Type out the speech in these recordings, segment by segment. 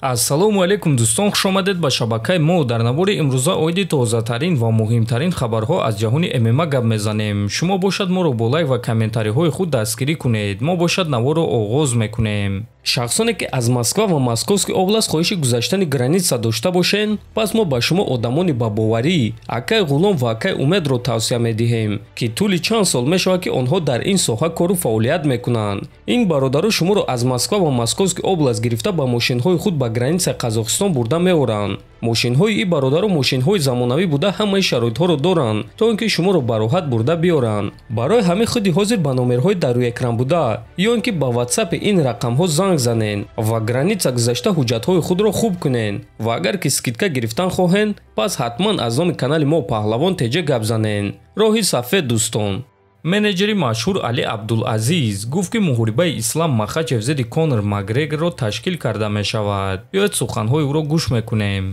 ассалому алайкум дӯстон хушомадед ба шабакаи мо дар навори имрӯза оиди тозатарин ва муҳимтарин хабарҳо аз ҷаҳони мма гап мезанем шумо бошад моро бо лайк ва комментариҳои худ дастгирӣ кунед мо бошад наворо оғоз мекунем шахсоне ки аз москва ва московский област хоҳиши гузаштани граница дошта бошен пас мо ба шумо одамони бабоварӣ акай ғулом ва акай умедро тавсия медиҳем ки тӯли чанд сол мешавад ки онҳо дар ин соҳа кору фаъолият мекунанд ин бародару шуморо аз москва ва московский област гирифта ба мошинҳои худ ба граница қазоқистон бурда меоранд мошинҳои и бародару мошинҳои замонавӣ буда ҳамаи шароитҳоро доранд то он ки шуморо бароҳат бурда биёранд барои ҳамин худи ҳозир ба номерҳои дарӯякрам буда ё он ки ба ватсапи ин рақамҳо занг занен ва граница гузашта ҳуҷҷатҳои худро хуб кунен ва агар ки скидка гирифтан хоҳен пас ҳатман аз номи канали мо паҳлавон теҷа гап занен роҳи сафед дӯстон менеҷери машҳур алӣ абдулазиз гуфт ки муҳорибаи ислам махачев зидди конор магрегрро ташкил карда мешавад биёед суханҳои ӯро гӯш мекунем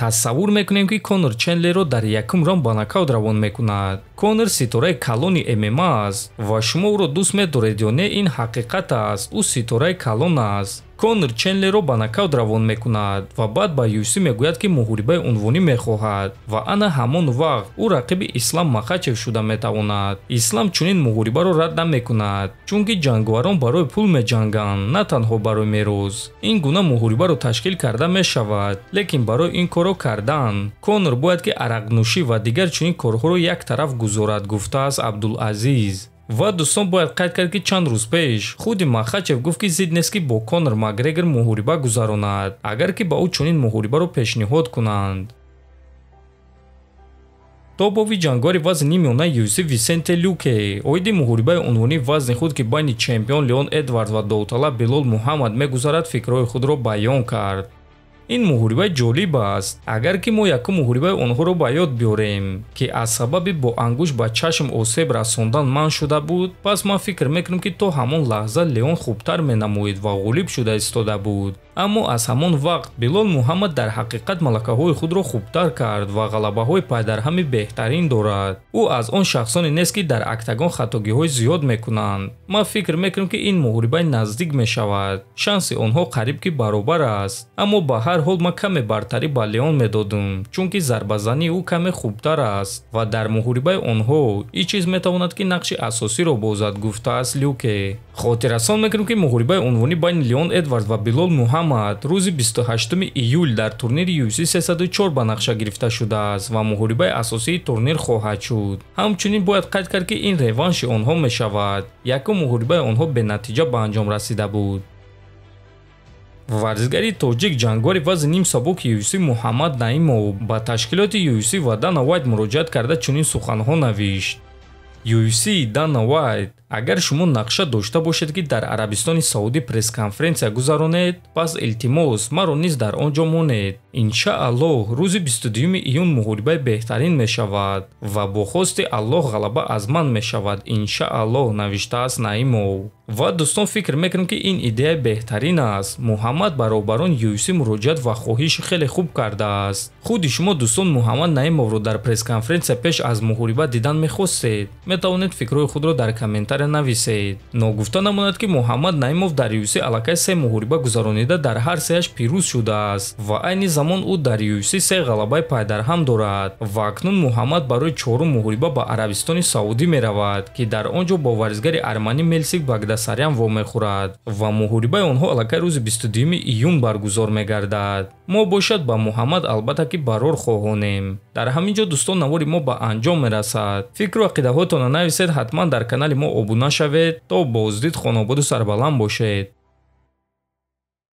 тасаввур мекунем ки конор ченлерро дар якум ран ба накаут равон мекунад конор ситораи калони мма аст ва шумо ӯро дӯст медоред ё не ин ҳақиқат аст ӯ ситораи калон аст конор ченлерро ба накаут равон мекунад ва баъд ба юси мегӯяд ки муҳорибаи унвонӣ мехоҳад ва ана ҳамон вақт ӯ рақиби ислам махачев шуда метавонад ислам чунин муҳорибаро рад намекунад чунки ҷанговарон барои пул меҷанганд на танҳо барои мерӯз ин гуна муҳорибаро ташкил карда мешавад лекин барои ин корро кардан конор бояд ки арақнӯшӣ ва дигар чунин корҳоро яктараф гузорад гуфтааст абдулазиз ва дӯстон бояд қайд кард ки чанд рӯз пеш худи махачев гуфт ки зиднески бо конор макгрегор муҳориба гузаронад агар ки ба ӯ чунин муҳорибаро пешниҳод кунанд тобови ҷангвари вазни миёнаи юс висенте люке оиди муҳорибаи унвони вазни худ ки байни чемпион леон эдвард ва довталаб билол муҳаммад мегузарад фикрҳои худро баён кард این مهوریبه جالب است اگر که ما یک مهوریبه اونها رو با یاد بیاریم که از سبب با انگوش با چشم اوسیب رسوندن من شده بود پس ما فکر میکنم که تو همون لحظه لیون خوبتر مینموید و غلیب شده استوده بود اما از همون وقت بلال محمد در حقیقت ملکه های خود رو خوبتر کرد و غلبه های پدرهمی بهترین دارد. او از آن شخصانی نیست که در اکتگان خطوگی های زیاد ما فکر میکنم که این مغربه نزدیک شود شانس اونها قریب که برابر است. اما به ҳар ҳол ма каме бартарӣ ба леон медодум чунки зарбазании ӯ каме хубтар аст ва дар муҳорибаи онҳо ин чиз метавонад ки нақши асосиро бозад гуфтааст люке хотиррасон мекунем ки муҳорибаи унвони байни леон эдвард ва билол муҳаммад рӯзи 28 июл дар турнири uc 304 ба нақша гирифта шудааст ва муҳорибаи асосии турнир хоҳад шуд ҳамчунин бояд қайд кард ки ин реванши онҳо мешавад якум муҳорибаи онҳо бенатиҷа ба анҷом расида буд варзишгари тоҷик ҷангвари вазни ним сабуки юси муҳаммад наимов ба ташкилоти юси ва дана вайд муроҷиат карда чунин суханҳо навишт юси дана вайт агар шумо нақша дошта бошед ки дар арабистони саудӣ пресс-конференсия гузаронед пас илтимос маро низ дар он ҷо монед иншааллоҳ рӯзи 22 июн муҳорибаи беҳтарин мешавад ва бо хости аллоҳ ғалаба аз ман мешавад иншааллоҳ навиштааст наимов ва дӯстон фикр мекунем ки ин идеяи беҳтарин аст муҳаммад баробарон юси муроҷиат ва хоҳиши хеле хуб кардааст худи шумо дӯстон муҳаммад наимовро дар прессконференсия пеш аз муҳориба дидан мехостед метавонед фикрҳои худро дар комментария нависед ногуфта намонад ки муҳаммад наимов дар юси аллакай се муҳориба гузаронида дар ҳар сеаш пирӯз шудааст ва айни замон ӯ дар юси се ғалабаи пайдарҳам дорад ва акнун муҳаммад барои чорум муҳориба ба арабистони саудӣ меравад ки дар он ҷо бо варзгари арманӣ мелсик багдасарян вомехӯрад ва муҳорибаи онҳо аллакай рӯзи бисту дуюми июн баргузор мегардад мо бошад ба муҳаммад албатта ки барор хоҳонем дар ҳамин ҷо дӯстон навори мо ба анҷом мерасад фикру ақидаҳоятон метавонанависед ҳатман дар канали мо обуна шавед то боздид хонободу сарбаланд бошед